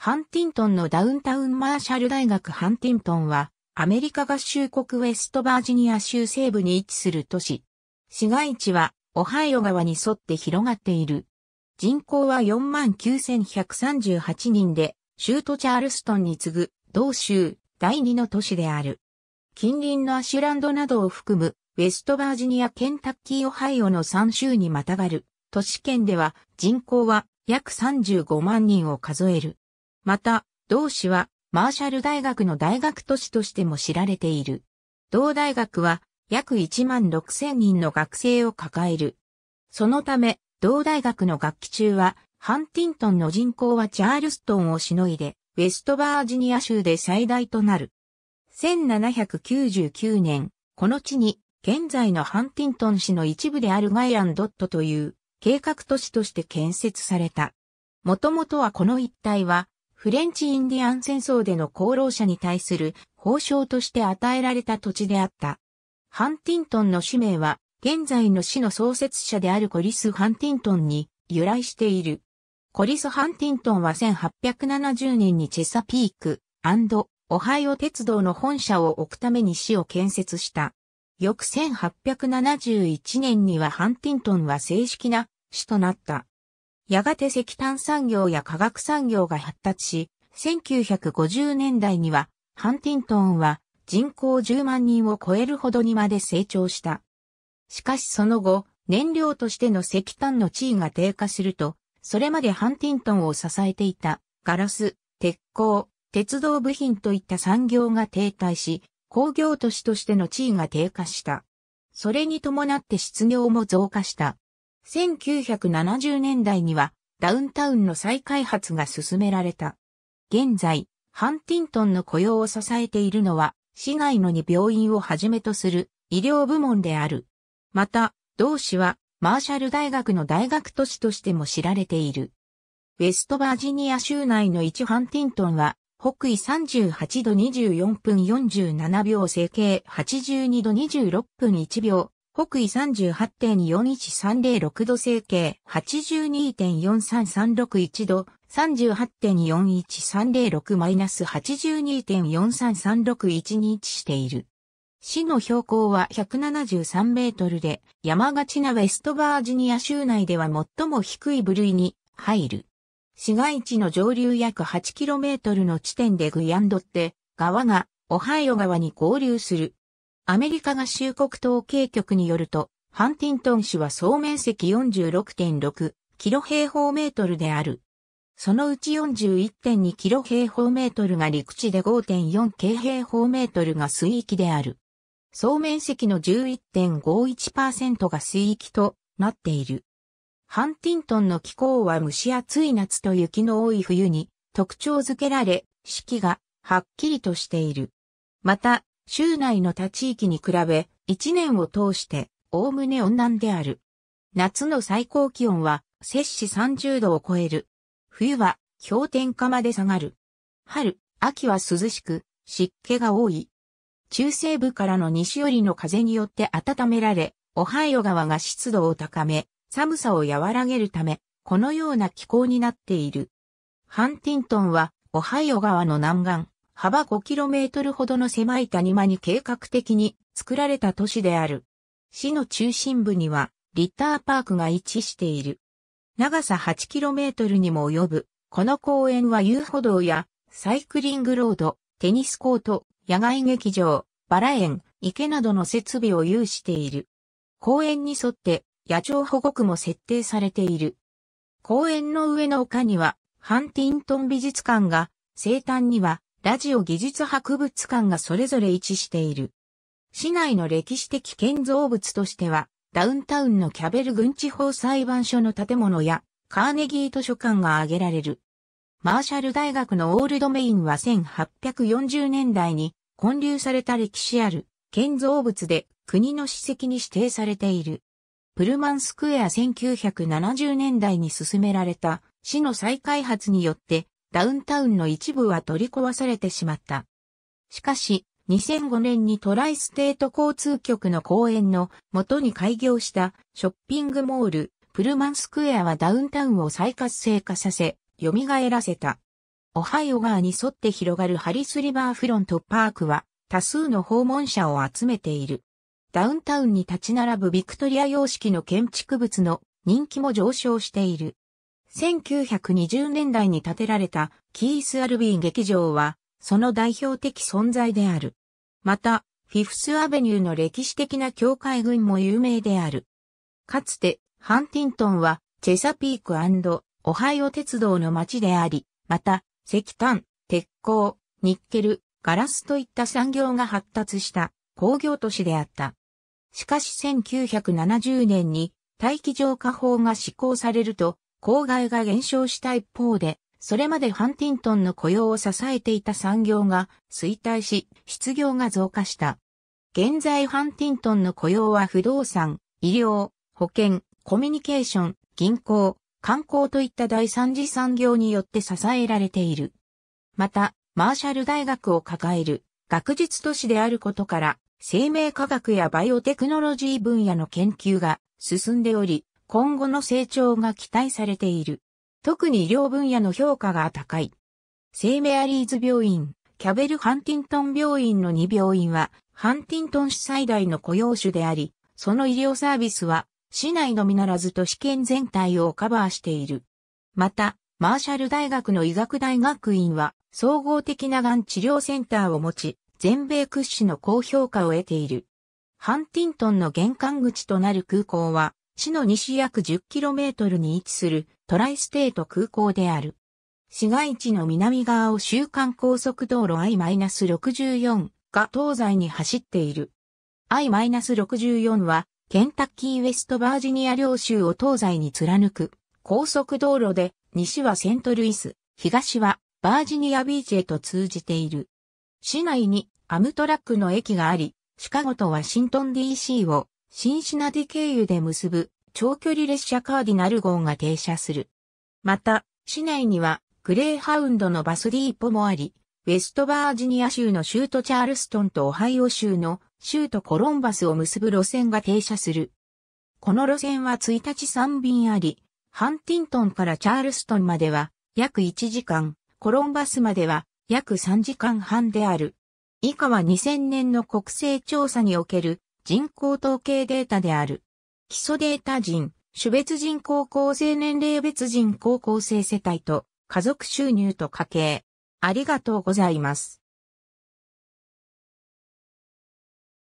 ハンティントンのダウンタウンマーシャル大学ハンティントンは、アメリカ合衆国ウェストバージニア州西部に位置する都市。市街地は、オハイオ川に沿って広がっている。人口は49,138人で、州都チャールストンに次ぐ、同州、第2の都市である。近隣のアシュランドなどを含む、ウェストバージニア、ケンタッキー、オハイオの3州にまたがる、都市圏では人口は約35万人を数える。また、同市はマーシャル大学の大学都市としても知られている。同大学は約1万6千人の学生を抱える。そのため、同大学の学期中は、ハンティントンの人口はチャールストンをしのいで、ウェストバージニア州で最大となる。1799年、この地に、現在のハンティントン市の一部であるガイアンドットという計画都市として建設された。もともとはこの一帯はフレンチインディアン戦争での功労者に対する報奨として与えられた土地であった。ハンティントンの氏名は、現在の市の創設者であるコリス・ハンティントンに由来している。コリス・ハンティントンは1870年にチェサピークオハイオ鉄道の本社を置くために市を建設した。翌1871年にはハンティントンは正式な市となった。やがて石炭産業や化学産業が発達し、1950年代には、ハンティントンは人口10万人を超えるほどにまで成長した。しかしその後、燃料としての石炭の地位が低下すると、それまでハンティントンを支えていたガラス、鉄鋼、鉄道部品といった産業が停滞し、工業都市としての地位が低下した。それに伴って失業も増加した。1970年代にはダウンタウンの再開発が進められた。現在、ハンティントンの雇用を支えているのは、市内のに病院をはじめとする医療部門である。また、同市はマーシャル大学の大学都市としても知られている。ウェストバージニア州内の一ハンティントンは、北緯38度24分47秒、整形82度26分1秒、北緯38.41306度整形82.43361度3 8 4 1 3 0 6 8 2 4 3 3 6 1位置している。市の標高は173メートルで、山がちなウェストバージニア州内では最も低い部類に入る。市街地の上流約8トルの地点でグヤンドって川がオハイオ川に合流する。アメリカ合衆国統計局によると、ハンティントン市は総面積46.6キロ平方メートルである。そのうち41.2キロ平方メートルが陸地で5.4京平方メートルが水域である。総面積の11.51%が水域となっている。ハンティントンの気候は蒸し暑い夏と雪の多い冬に特徴づけられ、四季がはっきりとしている。また、州内の他地域に比べ、1年を通して、おおむね温暖である。夏の最高気温は、摂氏30度を超える。冬は、氷点下まで下がる。春、秋は涼しく、湿気が多い。中西部からの西寄りの風によって温められ、オハイオ川が湿度を高め、寒さを和らげるため、このような気候になっている。ハンティントンは、オハイオ川の南岸、幅 5km ほどの狭い谷間に計画的に作られた都市である。市の中心部にはリッターパークが位置している。長さ 8km にも及ぶ。この公園は遊歩道やサイクリングロード、テニスコート、野外劇場、バラ園、池などの設備を有している。公園に沿って野鳥保護区も設定されている。公園の上の丘にはハンティントン美術館が、生誕にはラジオ技術博物館がそれぞれ位置している。市内の歴史的建造物としては、ダウンタウンのキャベル軍地方裁判所の建物や、カーネギー図書館が挙げられる。マーシャル大学のオールドメインは1840年代に建立された歴史ある建造物で国の史跡に指定されている。プルマンスクエア1970年代に進められた市の再開発によってダウンタウンの一部は取り壊されてしまった。しかし、2005年にトライステート交通局の公園の元に開業したショッピングモール、プルマンスクエアはダウンタウンを再活性化させ、蘇らせた。オハイオ川に沿って広がるハリスリバーフロントパークは多数の訪問者を集めている。ダウンタウンに立ち並ぶビクトリア様式の建築物の人気も上昇している。1920年代に建てられたキース・アルビー劇場は、その代表的存在である。また、フィフス・アベニューの歴史的な境界群も有名である。かつて、ハンティントンは、チェサピークオハイオ鉄道の街であり、また、石炭、鉄鋼、ニッケル、ガラスといった産業が発達した工業都市であった。しかし1970年に大気浄化法が施行されると、郊外が減少した一方で、それまでハンティントンの雇用を支えていた産業が衰退し、失業が増加した。現在ハンティントンの雇用は不動産、医療、保険、コミュニケーション、銀行、観光といった第三次産業によって支えられている。また、マーシャル大学を抱える学術都市であることから、生命科学やバイオテクノロジー分野の研究が進んでおり、今後の成長が期待されている。特に医療分野の評価が高い。聖メアリーズ病院、キャベル・ハンティントン病院の2病院は、ハンティントン市最大の雇用種であり、その医療サービスは、市内のみならず都市圏全体をカバーしている。また、マーシャル大学の医学大学院は、総合的ながん治療センターを持ち、全米屈指の高評価を得ている。ハンティントンの玄関口となる空港は、市の西約 10km に位置するトライステート空港である。市街地の南側を週間高速道路 I-64 が東西に走っている。I-64 はケンタッキーウェストバージニア領州を東西に貫く高速道路で西はセントルイス、東はバージニアビーチへと通じている。市内にアムトラックの駅があり、シカゴとワシントン DC をシンシナティ経由で結ぶ長距離列車カーディナル号が停車する。また、市内にはグレーハウンドのバスディーポもあり、ウェストバージニア州の州都チャールストンとオハイオ州の州都コロンバスを結ぶ路線が停車する。この路線は1日3便あり、ハンティントンからチャールストンまでは約1時間、コロンバスまでは約3時間半である。以下は2000年の国勢調査における人口統計データである。基礎データ人、種別人口構成年齢別人口構成世帯と家族収入と家計。ありがとうございます。